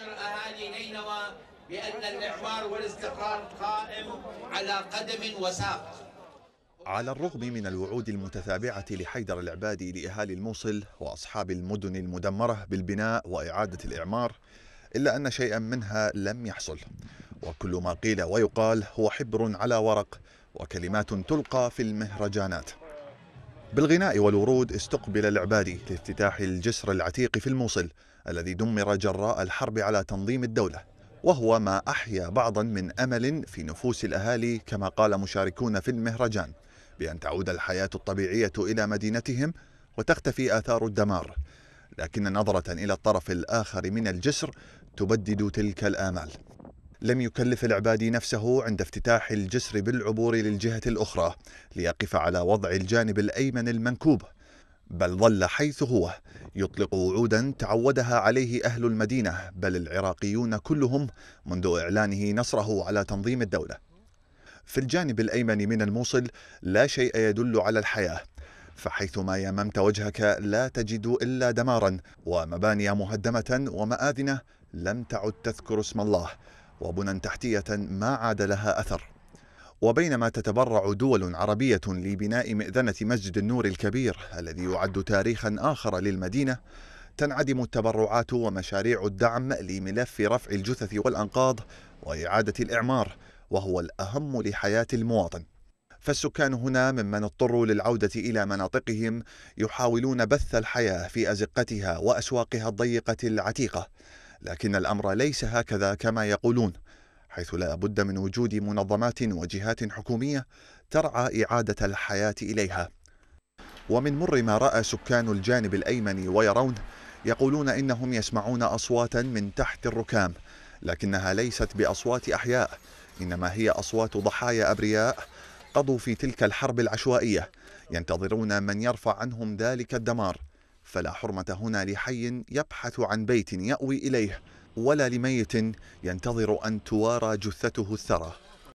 أهالي نينوى بأن الإعمار والاستقرار قائم على قدم وساق على الرغم من الوعود المتتابعة لحيدر العبادي لأهالي الموصل وأصحاب المدن المدمرة بالبناء وإعادة الإعمار إلا أن شيئا منها لم يحصل وكل ما قيل ويقال هو حبر على ورق وكلمات تلقى في المهرجانات بالغناء والورود استقبل العبادي لافتتاح الجسر العتيق في الموصل الذي دمر جراء الحرب على تنظيم الدولة وهو ما أحيا بعضا من أمل في نفوس الأهالي كما قال مشاركون في المهرجان بأن تعود الحياة الطبيعية إلى مدينتهم وتختفي آثار الدمار لكن نظرة إلى الطرف الآخر من الجسر تبدد تلك الآمال لم يكلف العبادي نفسه عند افتتاح الجسر بالعبور للجهة الأخرى ليقف على وضع الجانب الأيمن المنكوب بل ظل حيث هو يطلق وعودا تعودها عليه أهل المدينة بل العراقيون كلهم منذ إعلانه نصره على تنظيم الدولة في الجانب الأيمن من الموصل لا شيء يدل على الحياة فحيثما يممت وجهك لا تجد إلا دمارا ومباني مهدمة ومآذنة لم تعد تذكر اسم الله وبنى تحتية ما عاد لها أثر وبينما تتبرع دول عربية لبناء مئذنة مسجد النور الكبير الذي يعد تاريخا آخر للمدينة تنعدم التبرعات ومشاريع الدعم لملف رفع الجثث والأنقاض وإعادة الإعمار وهو الأهم لحياة المواطن فالسكان هنا ممن اضطروا للعودة إلى مناطقهم يحاولون بث الحياة في أزقتها وأسواقها الضيقة العتيقة لكن الأمر ليس هكذا كما يقولون حيث لا بد من وجود منظمات وجهات حكومية ترعى إعادة الحياة إليها ومن مر ما رأى سكان الجانب الأيمن ويرون يقولون إنهم يسمعون أصواتا من تحت الركام لكنها ليست بأصوات أحياء إنما هي أصوات ضحايا أبرياء قضوا في تلك الحرب العشوائية ينتظرون من يرفع عنهم ذلك الدمار فلا حرمة هنا لحي يبحث عن بيت يأوي إليه ولا لميت ينتظر أن توارى جثته الثرى